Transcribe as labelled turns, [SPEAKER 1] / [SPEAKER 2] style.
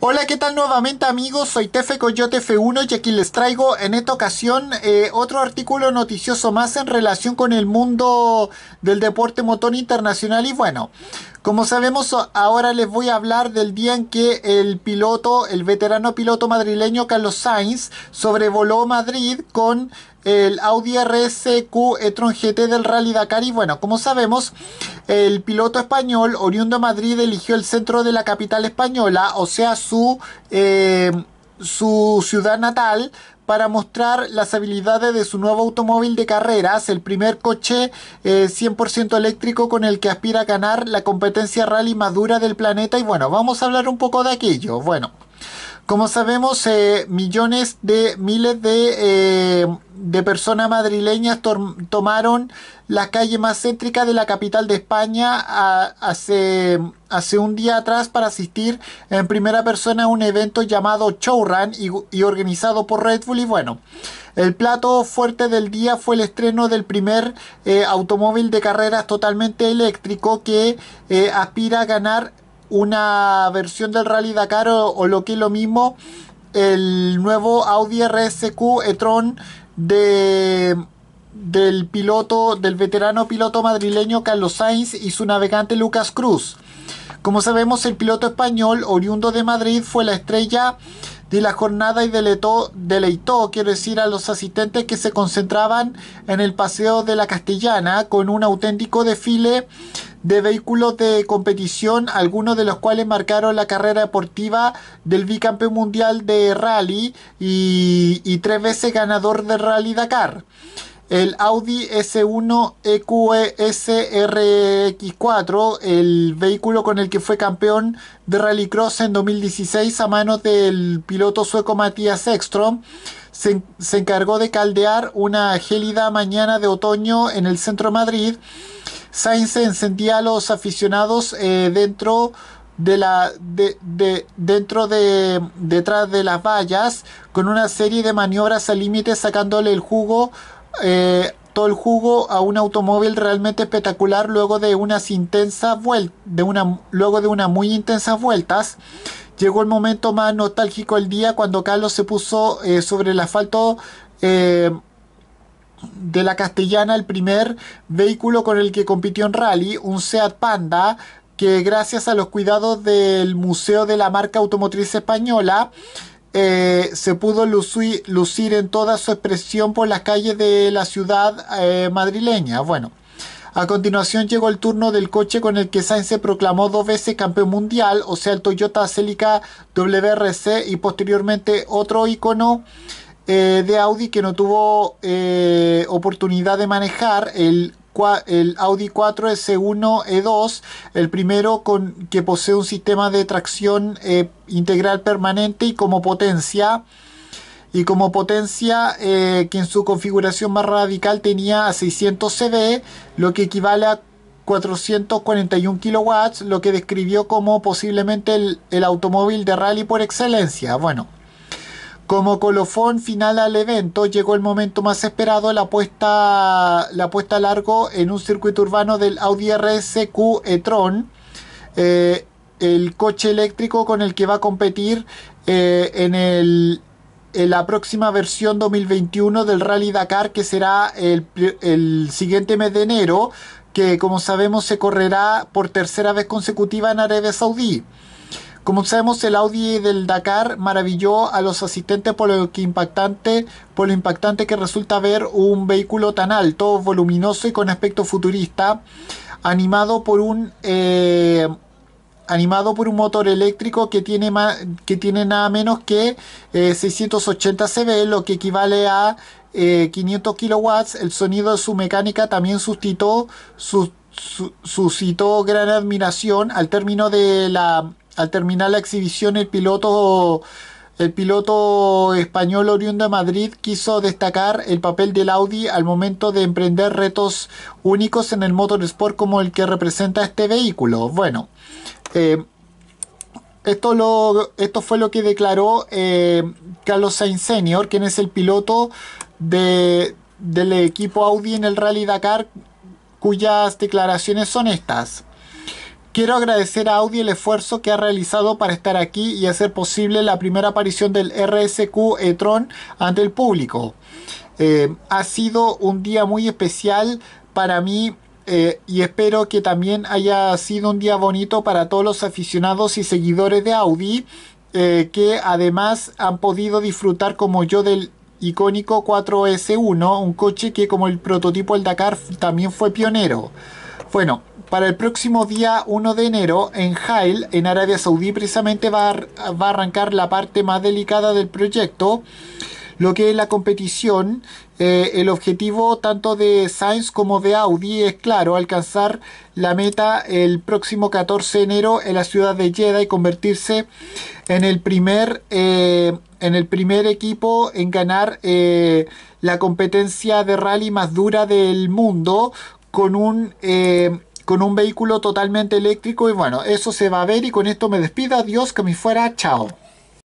[SPEAKER 1] Hola, ¿qué tal nuevamente amigos? Soy Tefe Coyote F1 y aquí les traigo en esta ocasión eh, otro artículo noticioso más en relación con el mundo del deporte motor internacional y bueno, como sabemos, ahora les voy a hablar del día en que el piloto, el veterano piloto madrileño Carlos Sainz, sobrevoló Madrid con el Audi RSQ e-tron GT del Rally Dakar y bueno, como sabemos, el piloto español oriundo Madrid eligió el centro de la capital española, o sea, su, eh, su ciudad natal, para mostrar las habilidades de su nuevo automóvil de carreras, el primer coche 100% eh, eléctrico con el que aspira a ganar la competencia rally madura del planeta. Y bueno, vamos a hablar un poco de aquello. Bueno. Como sabemos, eh, millones de miles de, eh, personas madrileñas tomaron la calle más céntrica de la capital de España hace, hace un día atrás para asistir en primera persona a un evento llamado Showrun y, y organizado por Red Bull. Y bueno, el plato fuerte del día fue el estreno del primer eh, automóvil de carreras totalmente eléctrico que aspira a ganar una versión del Rally Dakar o, lo que es lo mismo, el nuevo Audi RSQ e-tron de del piloto, del veterano piloto madrileño Carlos Sainz y su navegante Lucas Cruz. Como sabemos, el piloto español, oriundo de Madrid, fue la estrella de la jornada y deleitó, quiero decir, a los asistentes que se concentraban en el Paseo de la Castellana con un auténtico desfile de vehículos de competición, algunos de los cuales marcaron la carrera deportiva del bicampeón mundial de rally y, tres veces ganador de Rally Dakar. El Audi S1 EQS RX4, el vehículo con el que fue campeón de Rallycross en 2016 a manos del piloto sueco Matías Ekström, se, se encargó de caldear una gélida mañana de otoño en el centro de Madrid Sainz encendía a los aficionados eh, dentro de la de, de, dentro de detrás de las vallas con una serie de maniobras al límite sacándole el jugo eh, todo el jugo a un automóvil realmente espectacular luego de unas intensas de una, luego de unas muy intensas vueltas llegó el momento más nostálgico del día cuando Carlos se puso eh, sobre el asfalto de la castellana el primer vehículo con el que compitió en rally, un Seat Panda que gracias a los cuidados del Museo de la Marca Automotriz Española eh, se pudo lucir, en toda su expresión por las calles de la ciudad eh, madrileña. Bueno, a continuación llegó el turno del coche con el que Sainz se proclamó dos veces campeón mundial, o sea, el Toyota Celica WRC y posteriormente otro icono eh, de Audi que no tuvo eh, oportunidad de manejar el Audi 4 S1 E2, el primero con, que posee un sistema de tracción eh, integral permanente y como potencia y como potencia que en su configuración más radical tenía 600 CV, lo que equivale a 441 kW, lo que describió como posiblemente el, el automóvil de rally por excelencia. Bueno, como colofón final al evento, llegó el momento más esperado, la puesta, la puesta a largo en un circuito urbano del Audi RSQ e-tron, eh, el coche eléctrico con el que va a competir eh, en, el, en la próxima versión 2021 del Rally Dakar, que será el, el siguiente mes de enero, que como sabemos se correrá por tercera vez consecutiva en Arabia Saudí. Como sabemos, el Audi del Dakar maravilló a los asistentes por lo, que impactante, por lo impactante que resulta ver un vehículo tan alto, voluminoso y con aspecto futurista, animado por un... Eh, animado por un motor eléctrico que tiene, que tiene nada menos que 680 eh, CV, lo que equivale a 500 eh, kilowatts. El sonido de su mecánica también suscitó, suscitó gran admiración al término de la al terminar la exhibición, el piloto, el piloto español oriundo de Madrid quiso destacar el papel del Audi al momento de emprender retos únicos en el motorsport como el que representa este vehículo. Bueno, eh, esto, lo, esto fue lo que declaró eh, Carlos Sainz Senior, quien es el piloto del equipo Audi en el Rally Dakar, cuyas declaraciones son estas. Quiero agradecer a Audi el esfuerzo que ha realizado para estar aquí y hacer posible la primera aparición del RSQ e-tron ante el público. Eh, ha sido un día muy especial para mí eh, y espero que también haya sido un día bonito para todos los aficionados y seguidores de Audi eh, que además han podido disfrutar como yo del icónico 4S1, un coche que como el prototipo del Dakar también fue pionero. Bueno, para el próximo día 1 de enero en Jail, en Arabia Saudí, precisamente va a, arrancar la parte más delicada del proyecto, lo que es la competición. Eh, el objetivo tanto de Sainz como de Audi es claro, alcanzar la meta el próximo 14 de enero en la ciudad de Jeddah y convertirse en el primer, eh, en el primer equipo en ganar eh, la competencia de rally más dura del mundo con un, eh, con un vehículo totalmente eléctrico y bueno, eso se va a ver y con esto me despido, adiós, que me fuera, chao.